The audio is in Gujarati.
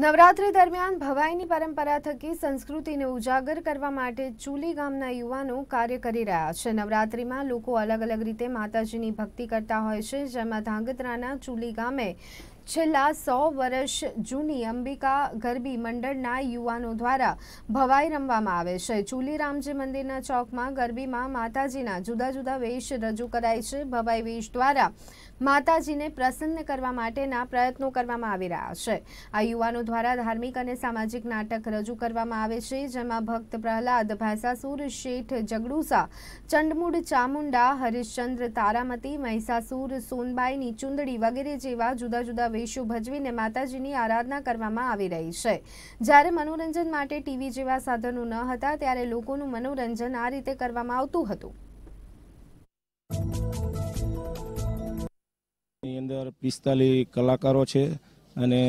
નવરાત્રી દરમિયાન ભવાઈની પરંપરા થકી સંસ્કૃતિને ઉજાગર કરવા માટે ચુલી ગામના યુવાનો કાર્ય કરી રહ્યા છે નવરાત્રીમાં લોકો અલગ અલગ રીતે માતાજીની ભક્તિ કરતા હોય છે જેમાં ધાંગધ્રાના ચૂલી ગામે છેલ્લા સો વર્ષ જૂની અંબિકા ગરબી મંડળના યુવાનો દ્વારા ભવાઈ રમવામાં આવે છે ચુલી રામજી મંદિરના ચોકમાં ગરબીમાં માતાજીના જુદા જુદા વેશ રજૂ કરાય છે ભવાઈ વેશ દ્વારા માતાજીને પ્રસન્ન કરવા માટેના પ્રયત્નો કરવામાં આવી રહ્યા છે આ યુવાનો દ્વારા ધાર્મિક અને સામાજિક નાટક રજૂ કરવામાં આવે છે જેમાં ભક્ત પ્રહલાદ ભેંસાસુર શેઠ જગડુસા ચંડમૂળ ચામુંડા હરિશ્ચંદ્ર તારામતી મહિષાસુર સોનબાઈની ચુંદડી વગેરે જેવા જુદા જુદા વેશો ભજવીને માતાજીની આરાધના કરવામાં આવી રહી છે જ્યારે મનોરંજન માટે ટીવી જેવા સાધનો ન હતા ત્યારે લોકોનું મનોરંજન આ રીતે કરવામાં આવતું હતું અંદર પિસ્તાલીસ કલાકારો છે અને